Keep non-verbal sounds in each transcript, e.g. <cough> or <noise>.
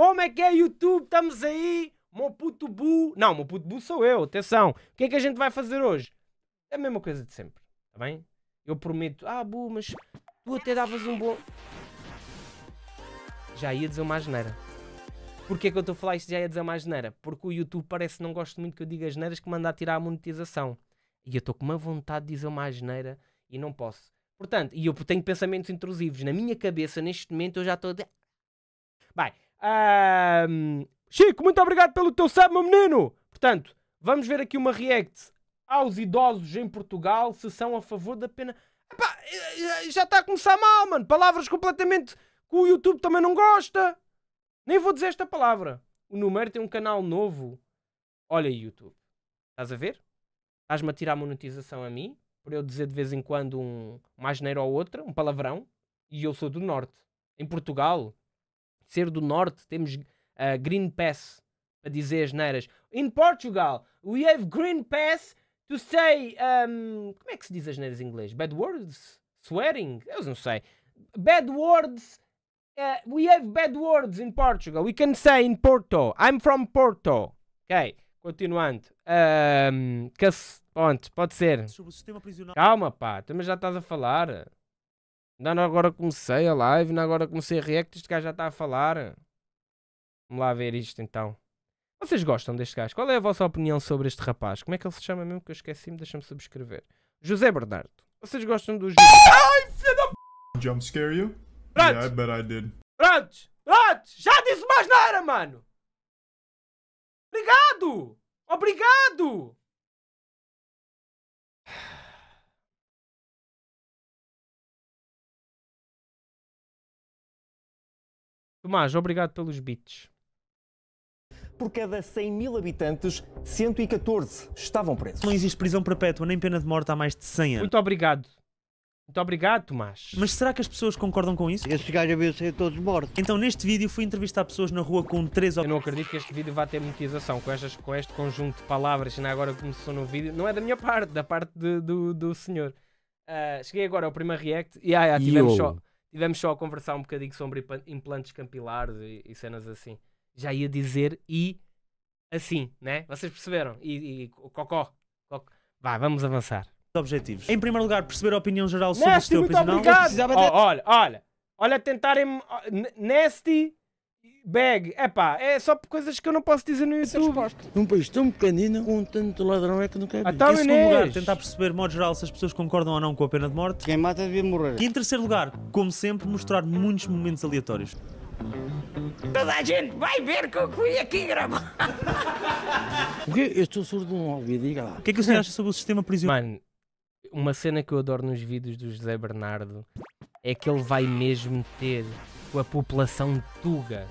Como é que é YouTube? Estamos aí, meu puto bu. Não, meu puto bu sou eu, atenção. O que é que a gente vai fazer hoje? É a mesma coisa de sempre, está bem? Eu prometo, ah, bu, mas tu até davas um bom. Já ia dizer uma geneira. Porquê que eu estou a falar isto já ia dizer uma geneira? Porque o YouTube parece que não gosta muito que eu diga geneiras que manda a tirar a monetização. E eu estou com uma vontade de dizer uma geneira e não posso. Portanto, e eu tenho pensamentos intrusivos. Na minha cabeça, neste momento, eu já estou. a. Vai, um, Chico, muito obrigado pelo teu sub, meu menino! Portanto, vamos ver aqui uma react aos idosos em Portugal se são a favor da pena. Epá, eh, eh, já está a começar mal, mano. Palavras completamente que o YouTube também não gosta. Nem vou dizer esta palavra. O número tem um canal novo. Olha, YouTube. Estás a ver? Estás-me a tirar a monetização a mim por eu dizer de vez em quando um mais neiro ou outra, um palavrão. E eu sou do Norte. Em Portugal, ser do norte, temos uh, Green Pass a dizer as neiras. In Portugal, we have Green Pass to say. Um, como é que se diz as neiras em inglês? Bad words? Swearing? Eu não sei. Bad words. Uh, we have bad words in Portugal. We can say in Porto. I'm from Porto. Ok, continuando. Um, que, pode ser. Calma, pá, mas já estás a falar. Ainda agora comecei a live, ainda agora comecei a react, este gajo já está a falar. Vamos lá ver isto então. Vocês gostam deste gajo? Qual é a vossa opinião sobre este rapaz? Como é que ele se chama mesmo que eu esqueci-me? Deixa-me subscrever. José Bernardo. Vocês gostam do José... Ai, filha da p... Jump scare you? Pronto. Yeah, I bet I did. Pronto. Pronto. Já disse mais nada, mano. Obrigado. Obrigado. Tomás, obrigado pelos bits. Por cada 100 mil habitantes, 114 estavam presos. Não existe prisão perpétua nem pena de morte há mais de 100 anos. Muito obrigado. Muito obrigado, Tomás. Mas será que as pessoas concordam com isso? Esses gajos haviam ser todos mortos. Então, neste vídeo, fui entrevistar pessoas na rua com três Eu não acredito que este vídeo vá ter monetização com, estas, com este conjunto de palavras que agora começou no vídeo. Não é da minha parte, da parte de, do, do senhor. Uh, cheguei agora ao primeiro react e ah, tivemos Yo. só. Tivemos só a conversar um bocadinho sobre implantes capilares e, e cenas assim. Já ia dizer e assim, né? Vocês perceberam? E, e cocó. cocó. Vá, vamos avançar. Objetivos. Em primeiro lugar, perceber a opinião geral sobre Nasty, o sistema prisional. Obrigado. Oh, olha, olha. Olha, tentarem. neste Bag, pá é só por coisas que eu não posso dizer no é YouTube. Num país tão pequenino, com um tanto ladrão é que não quer ah, ver. Então, tá em segundo lugar, tentar perceber, de modo geral, se as pessoas concordam ou não com a pena de morte. Quem mata devia morrer. E em terceiro lugar, como sempre, mostrar muitos momentos aleatórios. Toda a gente vai ver que eu fui aqui gravar. Porque <laughs> eu estou surdo de um ouvido, diga lá. O que é que o senhor acha sobre o sistema prisional? Mano, uma cena que eu adoro nos vídeos do José Bernardo é que ele vai mesmo ter com a população tuga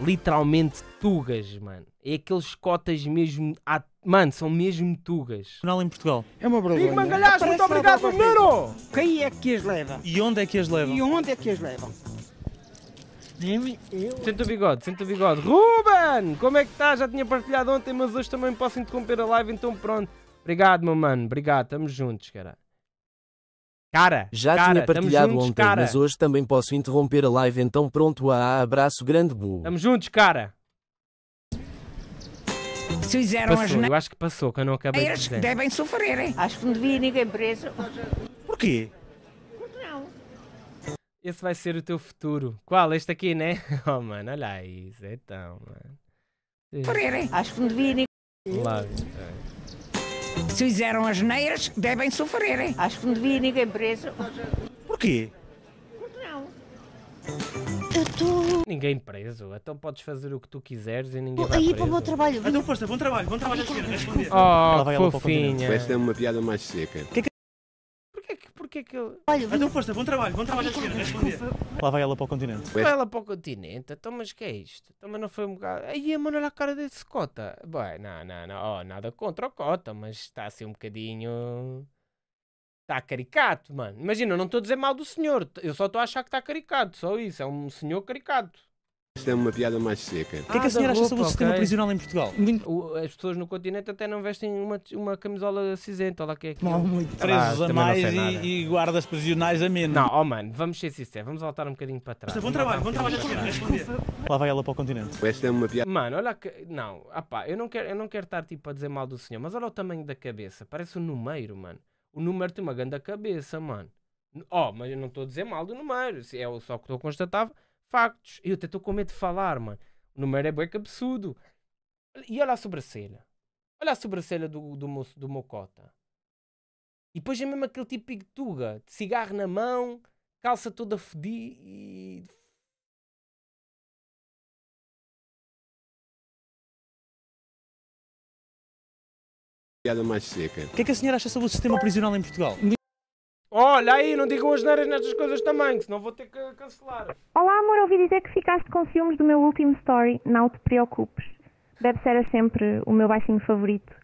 literalmente tugas, mano. É aqueles cotas mesmo. À... Mano, são mesmo tugas. Jornal em Portugal. É uma vergonha. Digo Mangalhas, muito obrigado, Bruno! Quem é que as leva? E onde é que as levam? E onde é que as levam? eu. Senta o bigode, senta o bigode. Ruben! Como é que estás? Já tinha partilhado ontem, mas hoje também posso interromper a live, então pronto. Obrigado, meu mano. Obrigado, estamos juntos, cara. Cara, já cara, tinha partilhado juntos, ontem, cara. mas hoje também posso interromper a live, então pronto, a abraço grande bu. Tamo juntos, cara. Se fizeram passou, as eu acho que passou, que eu não acabei Eles de dizer. devem sofrer, hein? Acho que não devia ninguém preso. Porquê? Porque não. Esse vai ser o teu futuro. Qual? Este aqui, né? <laughs> Oh, mano, olha isso. Então, mano. Sofrer, hein? Acho que não devia ninguém... Love. Se fizeram as neiras, devem sofrer. Acho que não devia ninguém preso. Porquê? Porque não. Eu estou. Ninguém preso. Então podes fazer o que tu quiseres e ninguém. vai aí para o meu trabalho. não, força, bom trabalho, bom trabalho a seguir. Oh, Ela vai fofinha. é uma piada mais seca. Que que que é que ele. Olha, Então força, bom trabalho, bom trabalho, Alexandre. Lá vai ela para o continente. Vai ela para o continente, então mas que é isto? Então mas não foi um bocado. Aí a mano olha a cara desse Cota. Bem, não, não, não, oh, nada contra o Cota, mas está assim um bocadinho. Está caricato, mano. Imagina, eu não estou a dizer mal do senhor, eu só estou a achar que está caricato, só isso. É um senhor caricato. Isto é uma piada mais seca. O que é que a ah, senhora acha sobre o sistema prisional em Portugal? As pessoas no continente até não vestem uma, uma camisola cinzenta, olha lá é que é aquilo. muito. Ah, Presos a mais e, e guardas prisionais a menos. Não, oh mano, vamos ser sinceros, vamos voltar um bocadinho para trás. É bom trabalho, bom trabalho é Lá vai ela para o continente. Esta é uma piada Mano, olha que. Não, ah pá, eu não, quero, eu não quero estar tipo a dizer mal do senhor, mas olha o tamanho da cabeça. Parece um número, mano. O número tem uma grande cabeça, mano. Oh, mas eu não estou a dizer mal do número. se É o- só que estou a constatar factos. Eu até estou com medo de falar, mano. O número é bem que absurdo. E olha a sobrancelha. Olha a sobrancelha do, do, do E depois é mesmo aquele tipo tuga, de cigarro na mão, calça toda fedida e... mais seca. O que é que a senhora acha sobre o sistema prisional em Portugal? Olha aí, não digam as neiras nestas coisas também, senão vou ter que cancelar. Olá, amor, ouvi dizer que ficaste com ciúmes do meu último story. Não te preocupes. Deve ser sempre o meu baixinho favorito.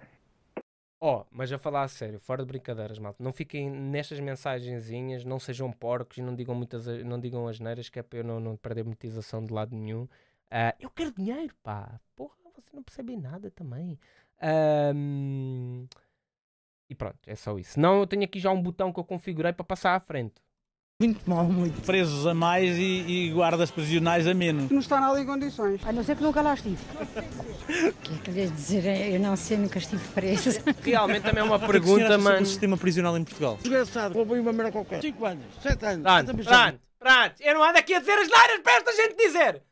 Oh, mas a falar a sério, fora de brincadeiras, malta, não fiquem nestas mensagenzinhas, não sejam porcos e não digam, muitas, não digam as neiras, que é para eu não, não perder monetização de lado nenhum. Uh, eu quero dinheiro, pá. Porra, você não percebe nada também. Um, uh, e pronto, é só isso. Não, eu tenho aqui já um botão que eu configurei para passar à frente. Muito mal, muito. Presos a mais e, e guardas prisionais a menos. Não está nada em condições. A não ser que nunca lá estive. <laughs> o que é que lhes dizer? É, eu não sei, nunca estive preso. <laughs> Realmente também é uma é pergunta, mano. o sistema prisional em Portugal? Desgraçado, roubei uma merda qualquer. 5 anos, 7 anos. Pronto, pronto, pronto. Eu não ando aqui a dizer as neiras para esta gente dizer.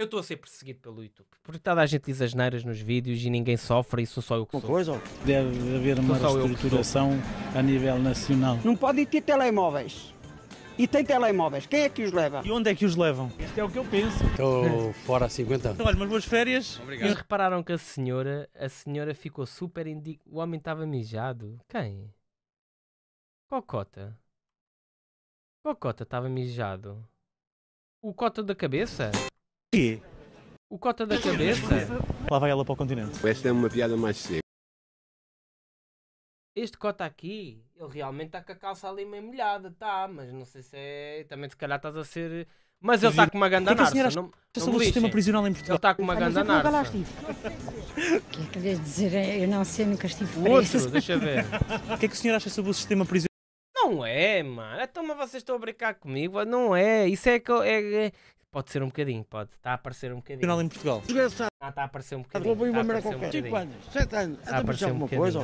Eu estou a ser perseguido pelo YouTube. Porque toda a gente diz as neiras nos vídeos e ninguém sofre, isso só eu que sou. Coisa, Deve haver uma reestruturação a nível nacional. Não ir ter telemóveis. E tem telemóveis. Quem é que os leva? E onde é que os levam? Isto é o que eu penso. Estou fora há 50 anos. Olha, boas férias. Obrigado. E repararam que a senhora, a senhora ficou super indignada. O homem estava mijado. Quem? Cocota. Cocota estava mijado. O cota da cabeça? quê? O cota da cabeça? Lá vai ela para o continente. Esta é uma piada mais seca. Este cota aqui, ele realmente está com a calça ali meio molhada, tá? Mas não sei se é. Também se calhar estás a ser. Mas ele está com uma ganda narça. Que é que não, não sobre o sistema prisional em Portugal. Ele está com uma ganda narça. O que é que queres dizer? É, eu não sei, nunca estive preso. outro, deixa ver. O que é que o senhor acha sobre o sistema prisional? Não é, mano. Então, mas vocês estão a brincar comigo? Não é. Isso é, é, é Pode ser um bocadinho, pode. Está a aparecer um bocadinho. Final em Portugal. Ah, está a aparecer um bocadinho. Roubou ah, uma merda qualquer. 5 tipo anos, 7 anos. Está a aparecer alguma coisa?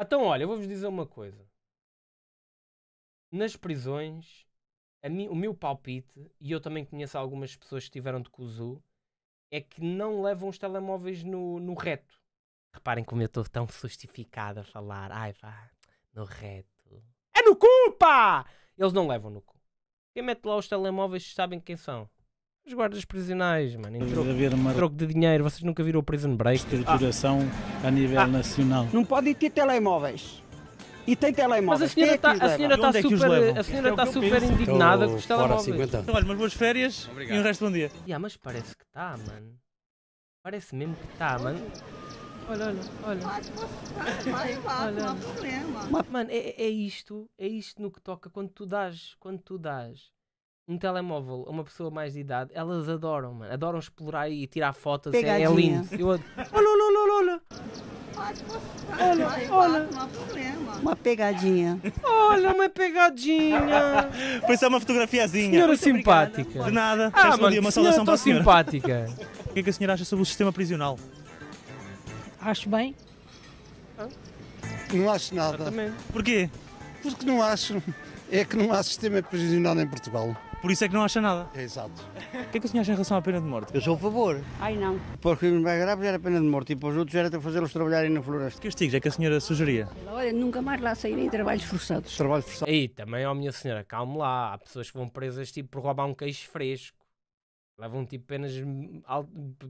Então, olha, eu vou-vos dizer uma coisa. Nas prisões, mi... o meu palpite, e eu também conheço algumas pessoas que estiveram de Kuzu, é que não levam os telemóveis no, no reto. Reparem como eu estou tão justificado a falar. Ai, vá, no reto. É no cu, pá! Eles não levam no cu. Quem mete lá os telemóveis sabem quem são. Os guardas prisionais, mano, em troco, haver uma... troco de dinheiro, vocês nunca viram o Prison Break? Estruturação ah. a nível ah. nacional. Não pode ter telemóveis. E tem telemóveis. Mas a senhora está é, tá- tá é super, a senhora é tá super indignada Estou com os então, telemóveis. Então, olha, mas boas férias Obrigado. e um resto de um dia. Yeah, mas parece que está, mano. Parece mesmo que está, mano. Olha, olha, olha. olha. Não há problema. Mano, é, é, é isto, é isto no que toca quando tu dás, quando tu dás um telemóvel a uma pessoa mais de idade, elas adoram, mano. Adoram explorar e tirar fotos. É, é, lindo. Eu olha, olha, olha, olha. Olha, olha. Uma pegadinha. Olha, uma pegadinha. <laughs> Foi só uma fotografiazinha. Senhora Muito simpática. Obrigada. De nada. Ah, mano, uma saudação para a senhora. simpática. <laughs> o que é que a senhora acha sobre o sistema prisional? Acho bem. Não acho nada. Porquê? Porque não acho. É que não há sistema prisional em Portugal. Por isso é que não acha nada. exato. O que é que o senhor acha em relação à pena de morte? Eu sou a favor. Ai não. Para os crimes mais graves era pena de morte e para os outros era fazê-los trabalharem na floresta. Que castigos é que a senhora sugeria? Olha, nunca mais lá saírem trabalhos forçados. Trabalhos forçados. Aí também, ó minha senhora, calme lá. Há pessoas que vão presas tipo por roubar um queijo fresco. Levam tipo penas,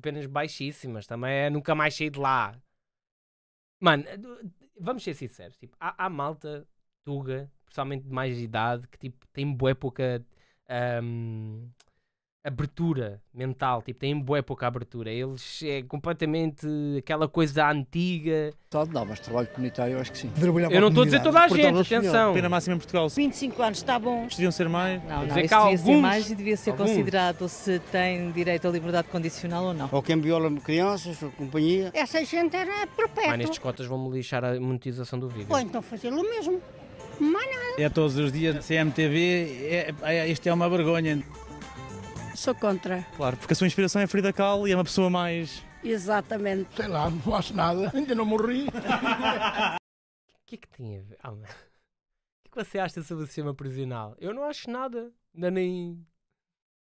penas baixíssimas. Também é nunca mais sair de lá. Mano, vamos ser sinceros. Tipo, há, há malta tuga, principalmente de mais idade, que tipo tem bué pouca um, abertura mental, tipo, têm bué pouca abertura. Eles é completamente aquela coisa antiga. Não, mas trabalho comunitário eu acho que sim. eu não estou a dizer toda a gente, atenção. Pena máxima em Portugal. 25 anos, está bom. Deviam ser mais. Não, não, dizer devia alguns, ser mais e devia ser alguns. considerado se tem direito à liberdade condicional ou não. Ou quem viola crianças, ou companhia. Essa gente era perpétua. Mas nestes cotas vão-me lixar a monetização do vídeo. Ou então fazê o mesmo. É todos os dias CMTV, é, é, é, isto é uma vergonha. Sou contra. Claro, porque a sua inspiração é Frida Kahlo e é uma pessoa mais. Exatamente. Sei lá, não faço nada, ainda não morri. O <laughs> que é que tem a ver? o que, é que você acha sobre o sistema prisional? Eu não acho nada, ainda nem.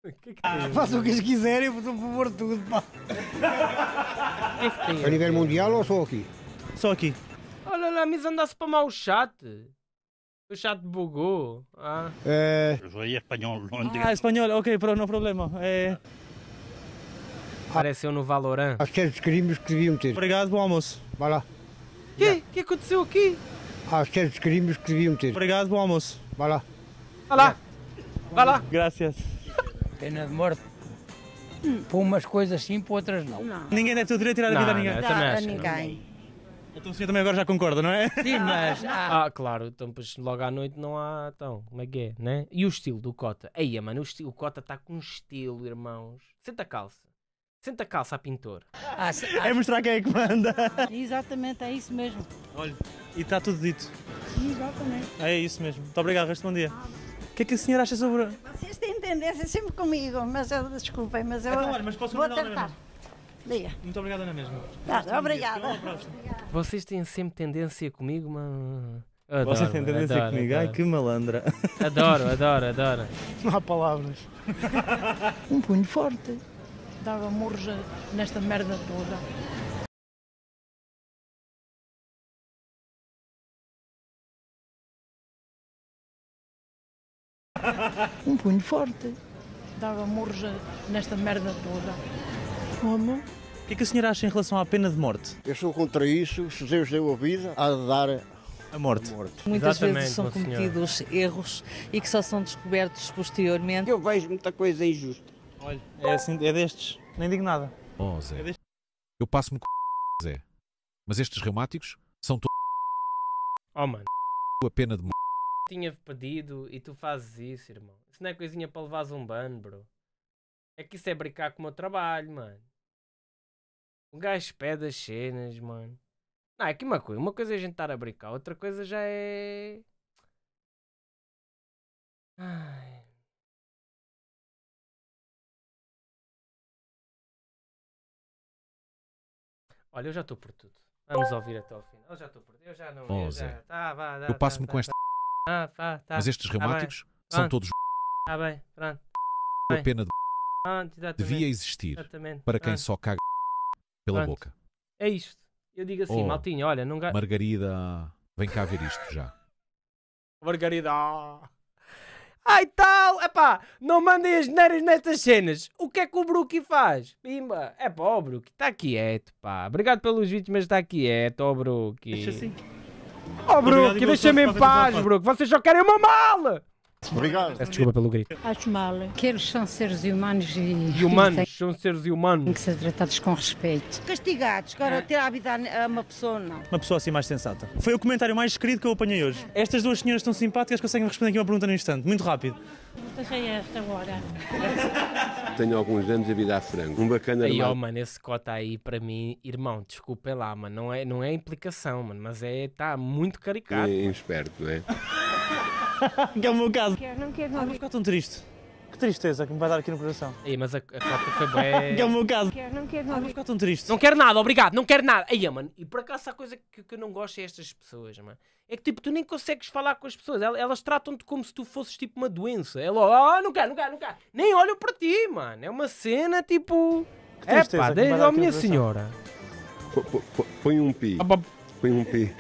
O que é que tem? Ah, faço o que eles quiserem, vou favor, tudo. Pá. que é que tem? A nível mundial ou só aqui? Só aqui. Olha lá, mas anda-se para mau chato. O chat bugou. Ah. É... Eu espanhol. Ah, espanhol, ok, pronto, não problema. É... Apareceu no Valorant. Aqueles crimes que deviam ter. Obrigado, bom almoço. Vai lá. Que? que aconteceu aqui? Há certos crimes que deviam ter. Obrigado, bom almoço. Vai lá. Vai lá. Vai lá. Graças. Pena de morte. Por umas coisas sim, por outras não. não. Ninguém deve ter o direito de tirar a vida a ninguém. Não, não, não, ninguém. Então o senhor também agora já concorda, não é? Sim, mas. <laughs> Ah, claro, então pois, logo à noite não há. Então, como é que é, né? E o estilo do Cota? Aí, mano, o, estilo, o Cota está com estilo, irmãos. Senta a calça. Senta a calça a pintor. Ah, se- é ah, É mostrar quem é que manda. <laughs> Exatamente, é isso mesmo. Olha, e está tudo dito. Exatamente. É isso mesmo. Muito obrigado, resto bom dia. O que é que a senhora acha sobre. Vocês têm tendência sempre comigo, mas eu desculpem, mas eu Então, olha, mas posso vou tentar mesmo. Muito obrigada, na mesma. obrigada. Vocês têm sempre tendência comigo, mano. Adoro, Vocês têm tendência adoro, comigo? Adoro. Ai, que malandra. Adoro, adoro, adoro. Não há palavras. Um punho forte. Dava murros nesta merda toda. Um punho forte. Dava murros nesta merda toda como. O que é que a senhora acha em relação à pena de morte? Eu sou contra isso. Se Deus deu a vida, há de dar a morte. A morte. Muitas Exatamente, vezes são cometidos senhora. erros e que só são descobertos posteriormente. Eu vejo muita coisa injusta. Olha, é, assim, é destes. Nem digo nada. Oh, Zé. É Eu passo-me com Zé. Mas estes reumáticos são todos. Oh, mano. A pena de morte. Tinha pedido e tu fazes isso, irmão. Isso não é coisinha para levares um ban, bro. É que isso é brincar com o meu trabalho, mano. Um gajo pede as cenas, mano. Não, é que uma coisa, uma coisa é a gente estar a brincar, outra coisa já é. Ai. Olha, eu já estou por tudo. Vamos ouvir até ao final. Eu já estou por tudo. Eu já não. Oh, eu já... Tá, vá, dá, eu passo-me tá, com esta. Tá, tá, Mas estes tá reumáticos são todos. Ah bem, pronto. A pena de. Devia existir para quem só caga pela Pronto. boca. É isto. Eu digo assim, oh, maltinho, olha, não ga... Margarida, vem cá ver isto já. <laughs> Margarida. Ai tal, epá, não mandem as neiras nestas cenas. O que é que o Brookie faz? Pimba, é pá, o Brookie, está quieto, pá. Obrigado pelos vídeos, mas está quieto, ó oh, Brook. Deixa assim. Ó oh, Brook, deixa-me em paz, Brookie. Vocês só querem uma mala! Obrigado. Peço desculpa pelo grito. Acho mal. Que eles são seres humanos e. e humanos, são seres humanos. Têm que ser tratados com respeito. Castigados, agora é. ter a vida a uma pessoa, não. Uma pessoa assim mais sensata. Foi o comentário mais querido que eu apanhei hoje. Estas duas senhoras estão simpáticas conseguem responder aqui uma pergunta no instante, muito rápido. Deixei é esta agora. <laughs> Tenho alguns anos de vida a frango. Um bacana E ó, mano, esse cota aí, para mim, irmão, desculpa é lá, mano, não é, não é implicação, mano, mas é, tá muito caricato. É, é esperto, não é? <laughs> <laughs> que é o meu caso. Quero, não quero, não ah, vou ficar tão triste. Que tristeza que me vai dar aqui no coração. Ei, mas a, a foi bem... <laughs> que é o meu caso. Quero, não quero, não ah, vou ficar tão triste. Não quero nada, obrigado, não quero nada. Aí, mano, e por acaso a coisa que, que eu não gosto é estas pessoas, mano. É que, tipo, tu nem consegues falar com as pessoas. Elas, tratam-te como se tu fosses, tipo, uma doença. É ah, oh, não quero, não quero, não quero. Nem olham para ti, mano. É uma cena, tipo... Que tristeza, é pá, desde, oh, minha senhora. Põe um pi. Ah, põe um pi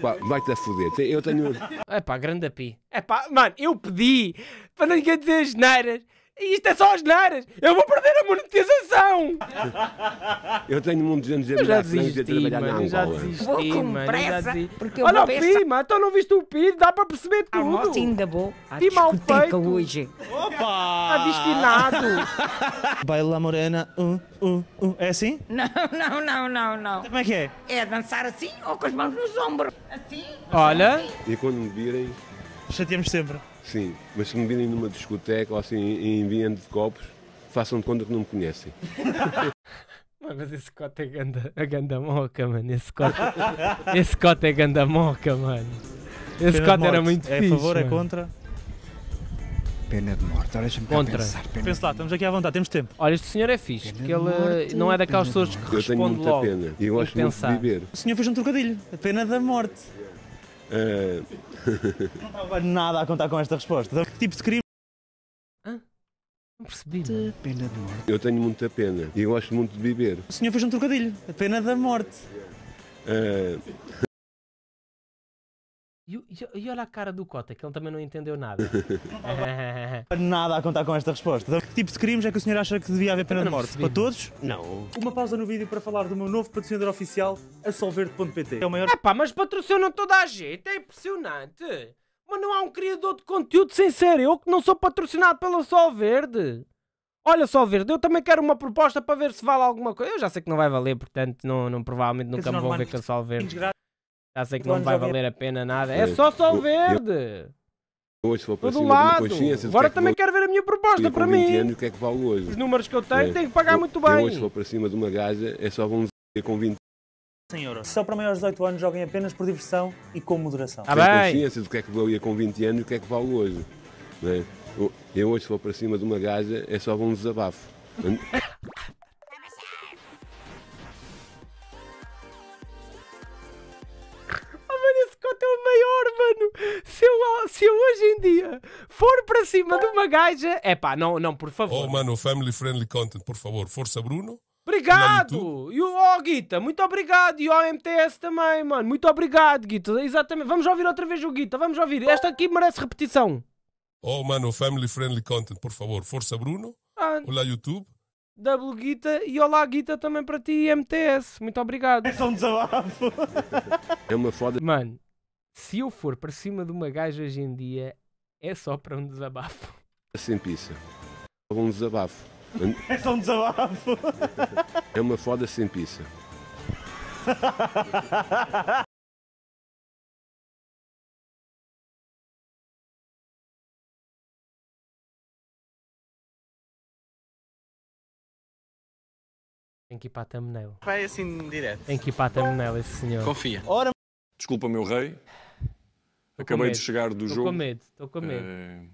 pá, vai-te a foder. Eu tenho. É pá, grande a pi. É pá, mano, eu pedi para ninguém dizer as neiras. Isto é só as asneiras! Eu vou perder a monetização! <laughs> Eu tenho muito de anos já desisti, trabalhar mano, na já desisti, Vou com pressa, porque Olha o ver Pima, então não viste o pima, dá para perceber ah, tudo! nossa ainda vou à Pima feito! hoje! Opa! A destinado! <laughs> Baila morena, um, uh, um, uh, um. Uh. É assim? Não, não, não, não, não. Como é que é? É dançar assim ou com as mãos nos ombros. Assim? Olha. Assim. E quando me virem... Chateamos sempre. Sim, mas se me virem numa discoteca ou assim em ambiente de copos, façam de conta que não me conhecem. <laughs> mano, mas esse cota é ganda, a é ganda moca, mano. Esse cota, esse cota é ganda moca, mano. Esse Pena cota era muito é É a favor, mano. é contra? Pena de morte, olha, deixa-me contra. pensar. Pena Pensa lá, estamos aqui à vontade, temos tempo. Olha, este senhor é fixe, porque ele eh, morte, não é daquelas pessoas que responde logo. Eu tenho muita pena eu gosto de viver. O senhor fez um trocadilho, a pena da morte. É. não estava nada a contar com esta resposta. Então, que tipo de crime? Não percebi. De pena de morte. Eu tenho muita pena e eu gosto muito de beber. O senhor fez um trocadilho. A pena da morte. Uh... E, e, e olha a cara do Cota, que ele também não entendeu nada. <laughs> <laughs> nada a contar com esta resposta. Que tipo de crimes é que o senhor acha que devia haver pena de morte? Para todos? Não. Uma pausa no vídeo para falar do meu novo patrocinador oficial, a Solverde.pt. É o maior... Epá, mas patrocinam toda a gente, é impressionante. Mas não há um criador de conteúdo sem ser eu que não sou patrocinado pela Solverde. Olha só, Verde, eu também quero uma proposta para ver se vale alguma coisa. Eu já sei que não vai valer, portanto, não, não provavelmente nunca me vão ver com a é Solverde. Já sei que não vai valer a pena nada. É, só sol verde! Eu, hoje vou para cima lado. Agora também quero ver a minha proposta para mim. Anos, que é que vale hoje? Os números que eu tenho, é. tenho que pagar muito bem. Eu hoje vou para cima de uma gaja, é só vamos ver com 20 euros. Só para maiores de 18 anos joguem apenas por diversão e com moderação. Ah, tá Tem consciência do que é que valia com 20 anos e o que é que vale hoje. Não é? Eu hoje vou para cima de uma gaja, é só um desabafo. <laughs> <laughs> mano, se eu, se eu hoje em dia for para cima de uma gaja, é pá, não, não, por favor. Oh, mano, family friendly content, por favor. Força, Bruno. Obrigado! E o oh, Guita, muito obrigado! E o MTS também, mano, muito obrigado, Guita. Exatamente, vamos ouvir outra vez o Guita, vamos ouvir. Esta aqui merece repetição. Oh, mano, family friendly content, por favor. Força, Bruno. Ah. Olá, YouTube. Double Guita e Olá Guita também para ti MTS. Muito obrigado. É só um desabafo. é uma foda. Mano, se eu for para cima de uma gaja hoje em dia, é só para um desabafo. É sem pizza. É um desabafo. <laughs> É só um desabafo. <laughs> é uma foda sem pizza. Tem que ir para a thumbnail. Vai assim direto. Tem que ir para a thumbnail, esse senhor. Confia. Ora... Desculpa, meu rei. Tô Acabei de chegar do tô jogo. Estou com medo, estou eh, com medo. É...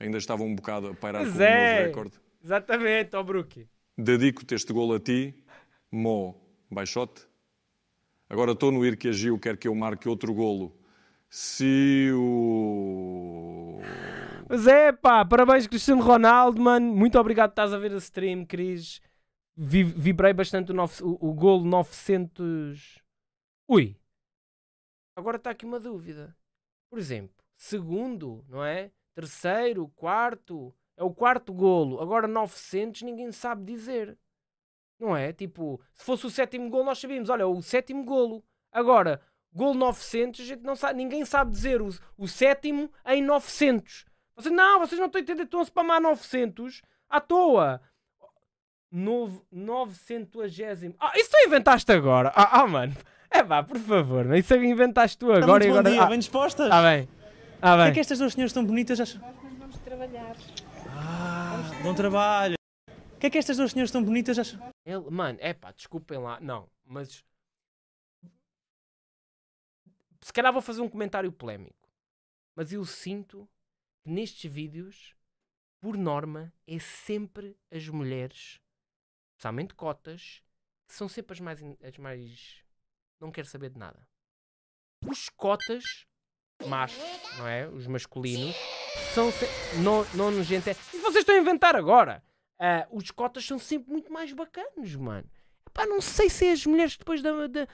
Ainda estava um bocado a pairar Mas com é. um recorde. Exatamente, ó oh Brook. Dedico-te este gol a ti, Mo Baixote. Agora estou no ir que agiu, quer que eu marque outro golo. Se o. Mas é, pá, parabéns, Cristiano Ronaldo, mano. Muito obrigado por estás a ver o stream, Cris. Vibrei bastante o, o, o golo 900. Ui, agora está aqui uma dúvida por exemplo, segundo, não é? Terceiro, quarto, é o quarto golo. Agora 900 ninguém sabe dizer. Não é? Tipo, se fosse o sétimo golo nós sabíamos, olha, o sétimo golo. Agora, golo 900, a gente não sabe, ninguém sabe dizer o, o sétimo em 900. Vocês, não, vocês não estão a entender, estão a spamar 900 à toa. 900. Ah, isso tu inventaste agora. Ah, ah mano por favor. Isso inventaste tu tá agora. Está muito bom agora... dia, ah, tá bem dispostas. Está é bem. bem. É que estas duas senhoras tão bonitas acham... Nós vamos trabalhar. Ah, vamos bom trabalho. O que é que estas duas senhoras tão bonitas acham? Ele, mano, é pá, desculpem lá. Não, mas... Se calhar vou fazer um comentário polémico. Mas eu sinto que nestes vídeos, por norma, é sempre as mulheres, especialmente cotas, que são sempre as mais, as mais não quero saber de nada. Os cotas, machos, não é? Os masculinos, são se... não, não gente É... E vocês estão a inventar agora? Uh, os cotas são sempre muito mais bacanos, mano. Pá, não sei se é as mulheres depois da. da...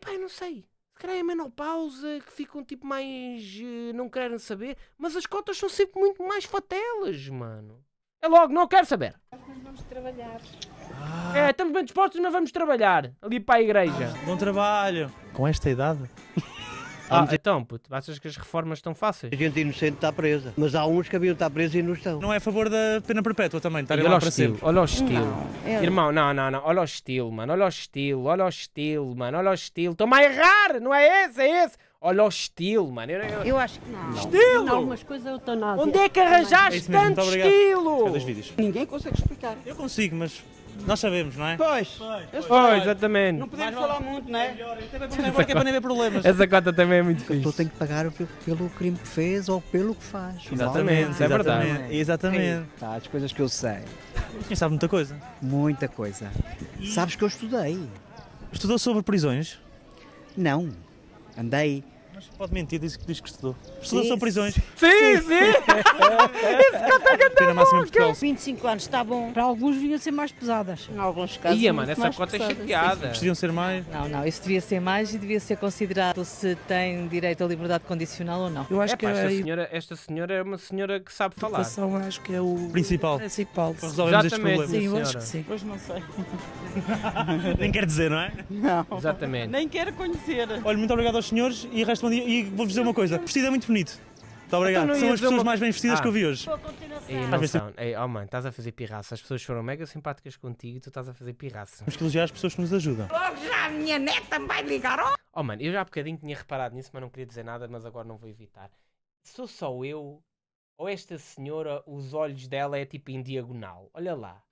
Pá, não sei. Querem é a menopausa que ficam tipo mais. Uh, não querem saber. Mas as cotas são sempre muito mais fatelas, mano. É logo, não quero saber. Nós vamos trabalhar. Ah. É, estamos bem dispostos, mas vamos trabalhar ali para a igreja. Ah, bom trabalho. Com esta idade? Ah, então, puto, achas que as reformas estão fáceis? A gente inocente está presa, mas há uns que haviam estar presos e não estão. Não é a favor da pena perpétua também, Olha lá para estilo, sempre. Olha o estilo. Não, Irmão, não, não, não, olha o estilo, mano, olha o estilo, olha o estilo, mano, olha o estilo. Estão-me a errar, não é esse, é esse. Olha o estilo, mano. Eu, eu... eu acho que não. Estilo! Não, algumas coisas é eu estou nada. Onde é que arranjaste é tanto estilo? Ninguém consegue explicar. Eu consigo, mas nós sabemos, não é? Pois, pois, pois exatamente. Não podemos falar muito, não é? Também é para nem ver problemas. Essa cota também é muito fixe. Tu tem que pagar pelo crime que fez ou pelo que faz. Exatamente, isso é verdade. Exatamente. Tá, as coisas que eu sei. Quem sabe muita coisa? Muita coisa. Sabes que eu estudei. Estudou sobre prisões? Não. Andei mas pode mentir, diz, diz que estudou. Estudou sobre prisões. Sim, sim! <laughs> Esse canta é Pena máxima 25 anos, está bom. Para alguns vinham ser mais pesadas. Em alguns casos. Ia, mano, essa cota é pesadas. é chateada. Precisavam ser mais? Não, não, isso devia ser mais e devia ser considerado se tem direito à liberdade condicional ou não. Eu acho é, que pá, esta, é... senhora, esta senhora é uma senhora que sabe falar. Educação, acho que é o principal. principal. Para resolvermos este problema. Sim, acho que sim. Pois não sei. Nem quer dizer, não é? Não. Exatamente. Nem quero conhecer. Olha, muito obrigado aos senhores e resta bom dia. E vou-vos dizer uma coisa: o vestido é muito bonito. Muito obrigado. Então São as pessoas uma... mais bem vestidas ah. que eu vi hoje. E não Ei, oh mano, estás a fazer pirraça. As pessoas foram mega simpáticas contigo e tu estás a fazer pirraça. Temos que elogiar as pessoas que nos ajudam. Logo já a minha neta me vai ligar. oh mano, eu já há bocadinho tinha reparado nisso, mas não queria dizer nada, mas agora não vou evitar. Sou só eu ou esta senhora, os olhos dela é tipo em diagonal. Olha lá.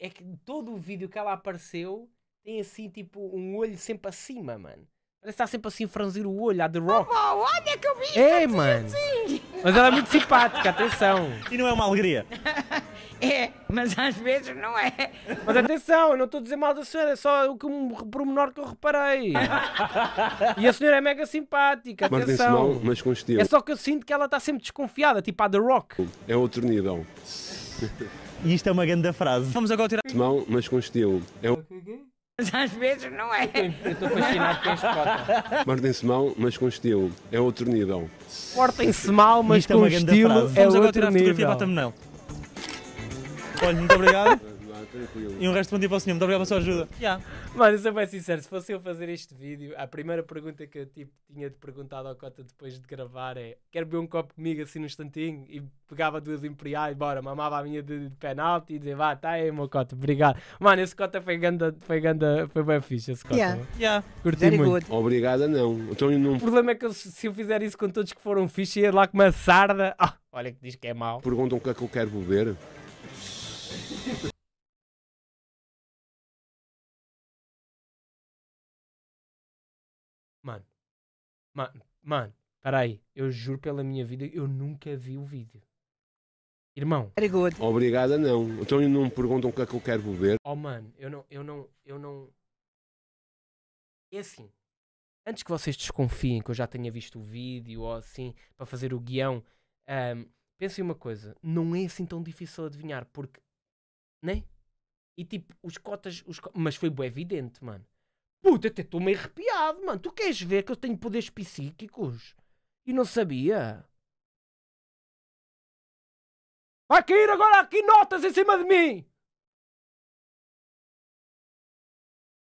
É que todo o vídeo que ela apareceu tem assim tipo um olho sempre acima, mano. Parece está sempre assim franzir o olho, a The Rock. Oh, olha que eu vi! É, mano! Assim. Mas ela é muito simpática, atenção! E não é uma alegria? <laughs> é, mas às vezes não é. Mas atenção, eu não estou a dizer mal da senhora, é só o que um promenor que eu reparei. e a senhora é mega simpática, atenção. Mal, mas com estilo. É só que eu sinto que ela está sempre desconfiada, tipo a The Rock. É outro nível. E isto é uma grande frase. Vamos agora tirar. Mal, mas com estilo. É mas às vezes não é. Eu estou fascinado com este pote. Portem-se mal, mas com estilo. É outro nível. Portem-se mal, mas Isto é com é estilo. Frase. É Vamos agora tirar a fotografia nível. para a thumbnail. Olha, muito obrigado tranquilo. E um resto de bom dia para o senhor. Muito obrigado pela sua ajuda. Yeah. Mano, eu sou bem sincero. Se fosse eu fazer este vídeo, a primeira pergunta que eu tipo, tinha de perguntado ao Cota depois de gravar é quer beber um copo comigo assim num instantinho? E pegava duas imperiais, bora, mamava a minha de, de penalti e dizia vá, tá aí meu Cota, obrigado. Mano, esse Cota foi ganda, foi ganda, foi bem fixe esse Cota. Yeah. yeah. Curti Very muito. Good. Obrigada não. Então, O problema é que eu, se eu fizer isso com todos que foram fixe, ia lá com uma sarda. Ah, olha que diz que é mau. Perguntam o que é que eu quero beber. Mano, mano, mano, peraí. Eu juro pela minha vida, eu nunca vi o vídeo. Irmão. Obrigada, não. Então não me perguntam o que é que eu quero beber. Oh, mano, eu não, eu não, eu não. É assim. Antes que vocês desconfiem que eu já tenha visto o vídeo ou assim, para fazer o guião, um, ehm, pensem uma coisa. Não é assim tão difícil adivinhar, porque. Né? E tipo, os cotas. Os... Mas foi bem evidente, mano. Puta, até estou-me arrepiado, mano. Tu queres ver que eu tenho poderes psíquicos? E não sabia. Vai cair agora aqui notas em cima de mim!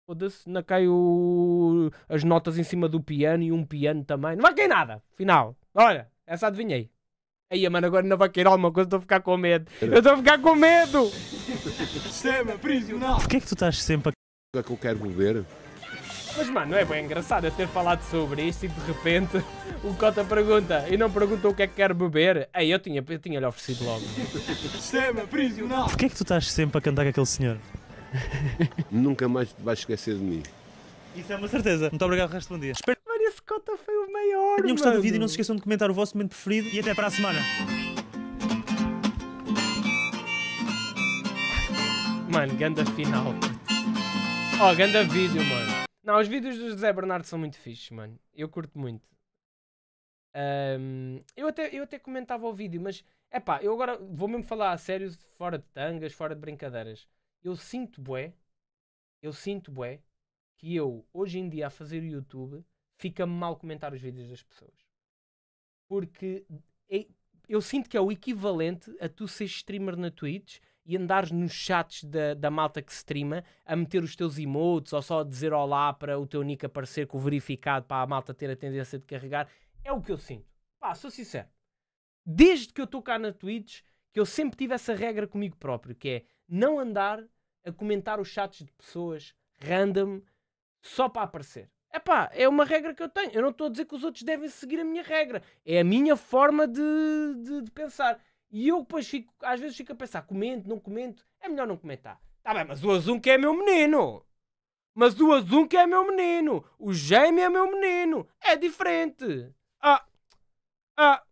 Foda-se, não caiu as notas em cima do piano e um piano também. Não vai cair nada, final. Olha, essa adivinhei. Aí, mano, agora não vai cair alguma coisa, estou a ficar com medo. Eu estou a ficar com medo! Sistema prisional! Porquê é que tu estás sempre a... que é que eu quero beber? Mas mano, não é bem engraçado eu ter falado sobre isto e de repente o Cota pergunta e não perguntou o que é que quer beber. Aí eu tinha, eu tinha lhe oferecido logo. Sistema prisional! Porquê é que tu estás sempre a cantar com aquele senhor? Nunca mais vais esquecer de mim. Isso é uma certeza. Muito obrigado por responder. Espero... Mano, esse Cota foi o maior. Tenham gostado do vídeo e não se esqueçam de comentar o vosso momento preferido e até para a semana. Mano, ganda final. Oh, ganda vídeo, mano. Não, os vídeos do José Bernardo são muito fixos, mano. Eu curto muito. Um, eu, até, eu até comentava o vídeo, mas é pá, eu agora vou mesmo falar a sério, fora de tangas, fora de brincadeiras. Eu sinto bué, eu sinto bué que eu, hoje em dia, a fazer o YouTube, fica mal comentar os vídeos das pessoas. Porque é, eu sinto que é o equivalente a tu ser streamer na Twitch e andares nos chats da, da malta que streama a meter os teus emotes ou só a dizer olá para o teu nick aparecer com o verificado para a malta ter a tendência de carregar, é o que eu sinto. Pá, sou sincero. Desde que eu estou cá na Twitch, que eu sempre tive essa regra comigo próprio, que é não andar a comentar os chats de pessoas random só para aparecer. É pá, é uma regra que eu tenho. Eu não estou a dizer que os outros devem seguir a minha regra. É a minha forma de, de, de pensar. E eu depois fico, às vezes fico a pensar, comento, não comento, é melhor não comentar. Tá bem, mas o Azum que é meu menino. Mas o Azum que é meu menino. O Jaime é meu menino. É diferente. Ah, ah.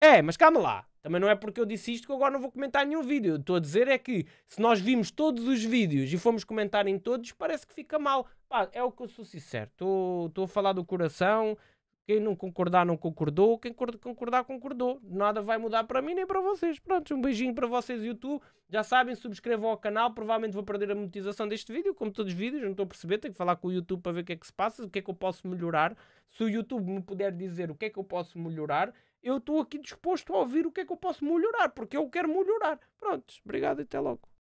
É, mas calma lá. Também não é porque eu disse isto que eu agora não vou comentar nenhum vídeo. Estou a dizer é que se nós vimos todos os vídeos e fomos comentar em todos, parece que fica mal. Pá, é o que eu sou sincero. Estou a falar do coração. Quem não concordar, não concordou. Quem concordar, concordou. Nada vai mudar para mim nem para vocês. Pronto, um beijinho para vocês, YouTube. Já sabem, subscrevam ao canal. Provavelmente vou perder a monetização deste vídeo, como todos os vídeos. Não estou a perceber. Tenho que falar com o YouTube para ver o que é que se passa, o que é que eu posso melhorar. Se o YouTube me puder dizer o que é que eu posso melhorar, eu estou aqui disposto a ouvir o que é que eu posso melhorar, porque eu quero melhorar. Pronto, obrigado e até logo.